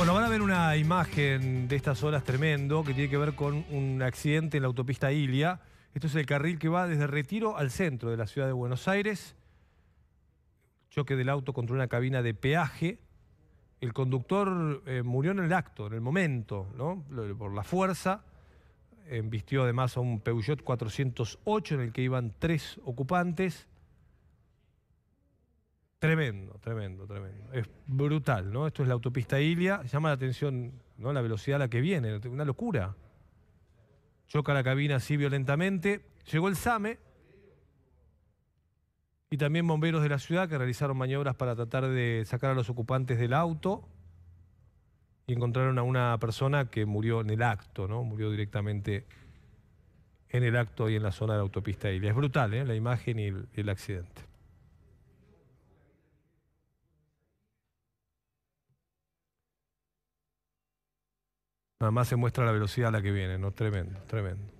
Bueno, van a ver una imagen de estas horas tremendo que tiene que ver con un accidente en la autopista Ilia. Esto es el carril que va desde Retiro al centro de la ciudad de Buenos Aires. Choque del auto contra una cabina de peaje. El conductor eh, murió en el acto, en el momento, ¿no? Por la fuerza. Vistió además a un Peugeot 408 en el que iban tres ocupantes. Tremendo, tremendo, tremendo. Es brutal, ¿no? Esto es la autopista Ilia. Llama la atención, ¿no? La velocidad a la que viene. Una locura. Choca la cabina así violentamente. Llegó el SAME. Y también bomberos de la ciudad que realizaron maniobras para tratar de sacar a los ocupantes del auto. Y encontraron a una persona que murió en el acto, ¿no? Murió directamente en el acto y en la zona de la autopista Ilia. Es brutal, ¿eh? La imagen y el accidente. Nada más se muestra la velocidad a la que viene, ¿no? Tremendo, tremendo.